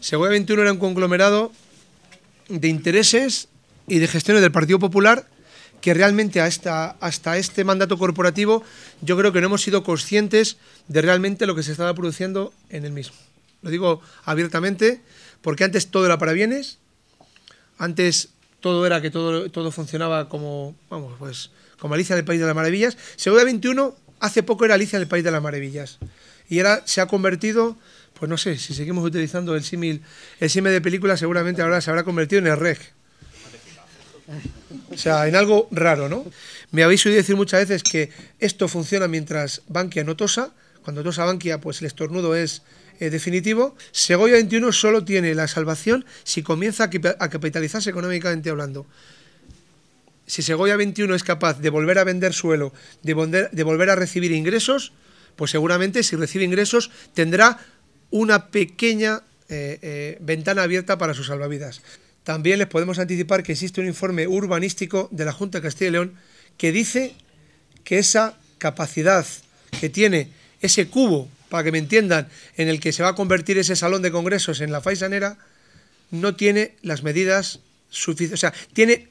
Segovia 21 era un conglomerado de intereses y de gestiones del Partido Popular que realmente hasta, este mandato corporativo yo creo que no hemos sido conscientes de realmente lo que se estaba produciendo en el mismo. Lo digo abiertamente porque antes todo era para bienes, antes todo era que todo, funcionaba como, vamos, pues, como Alicia del País de las Maravillas. Segovia 21 hace poco era Alicia del País de las Maravillas y ahora se ha convertido, pues no sé, si seguimos utilizando el símil, el símil de película seguramente ahora se habrá convertido en el reg. O sea, en algo raro, ¿no? Me habéis oído decir muchas veces que esto funciona mientras Bankia no tosa, cuando tosa Bankia pues el estornudo es eh, definitivo. Segovia 21 solo tiene la salvación si comienza a capitalizarse económicamente hablando si Segovia 21 es capaz de volver a vender suelo, de volver a recibir ingresos, pues seguramente si recibe ingresos tendrá una pequeña eh, eh, ventana abierta para sus salvavidas. También les podemos anticipar que existe un informe urbanístico de la Junta de Castilla y León que dice que esa capacidad que tiene ese cubo, para que me entiendan, en el que se va a convertir ese salón de congresos en la Faisanera, no tiene las medidas suficientes, o sea, tiene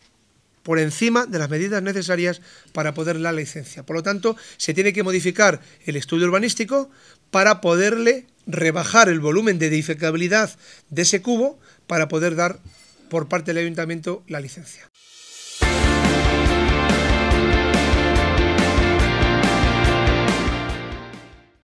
por encima de las medidas necesarias para poder la licencia. Por lo tanto, se tiene que modificar el estudio urbanístico para poderle rebajar el volumen de edificabilidad de ese cubo para poder dar por parte del ayuntamiento la licencia.